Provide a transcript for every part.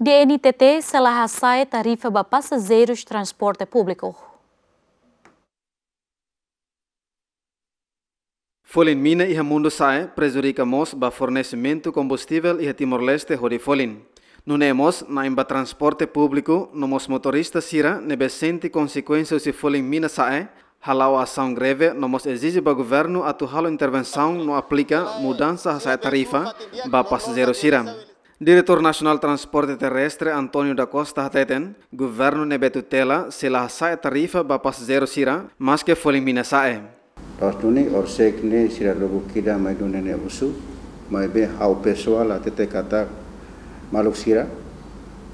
DNTT Salah sai tarifa para passageiros transporte público. Folin mina e mundo sai presurica mos ba fornecimento combustível e Timor-Leste hori folin. Nunemos na imba transporte público, nomos motorista sira nebe sente consequência se folin mina sai, halau ação greve, nomos exige ba governo a halo intervenção no aplica mudança sai tarifa ba passageiros sira. Diretor Nasional Transporte Terrestre Antonio da Costa Hateten, Governo ne betutela sila sae tarifa ba pas zero sira, maske foling mina sae. Rastuni orsek ne sira rogu kida mai dunene usu, mai be hau pesoa la tete kata maluk sira,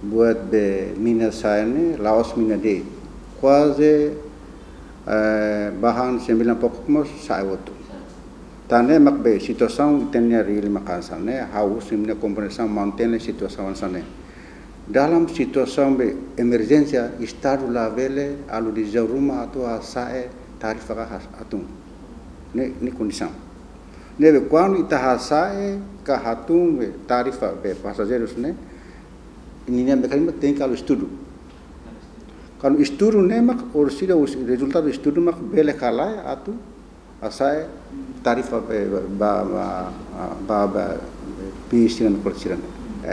buat be mina sae ne laos mina de, kuaze eh, bahan sembilan pokok mos sae wotu tane makbe situasaun itenya real makansan ne house imne komponesan mountain ne situasaun sane dalam situasaun be emergencia istaru la vele alu di jaruma atau asae tarifa ka hatun ne ni kondisan ne be kwan ita hasae ka hatun be tarifa be pasajeros ne ini ne be kalimat tenka alu studu kalau isturu ne mak orsida resultat isturu mak bele kalae atau আসায় তারিফ পাবে বা বা বা পিএসিন করছিলেন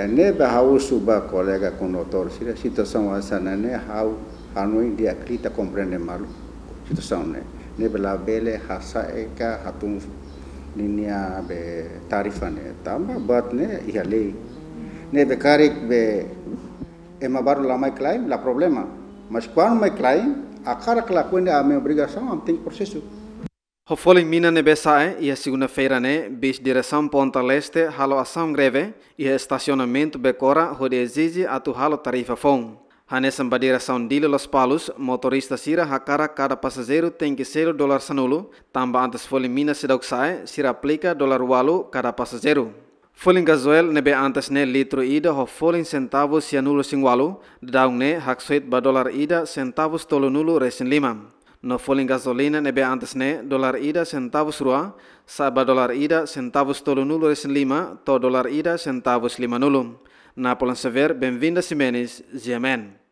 এনে হাউসু বা কলেগা কোনো তরছিল শীত সময় আসা নেনে হাউ হানুই দিয়া ক্রিতা কমপ্লেনে মারু শীত সামনে নে বেলা বেলে হাসা একা হাতু নিনিয়া বে তারিফ আনে তামা বাদ নে ইহালে নে বেকারে বে এমা বারো লামাই ক্লাইম লা প্রবলেমা মাস কোয়ান মাই ক্লাইম আকার ক্লাকুয়েন আমি অব্রিগাসাম আমি থিঙ্ক প্রসেসু Hofolin mina nebe sae, ia segunda-feira né, bis direção Ponta Leste, halo ação greve, e estacionamento becora, rode exige atu halo tarifa fom. Hanesan ba direção dile los palos, motorista sira hakara cada passageiro tem que ser dólar sanulo, tamba antes folin mina sedoxae sira aplica dólar walu cada passageiro. Folin gasoil nebe antes ne litro ida ho folin centavos sianulo singwalu, daung ne hak ba dólar ida centavos tolo nulo recen lima. no foling gasolina nebe antes ne dolar ida sentavus rua saba dolar ida sentavus tolu nulu resen lima to dolar ida sentavus lima nulu na polan sever bem simenis ziamen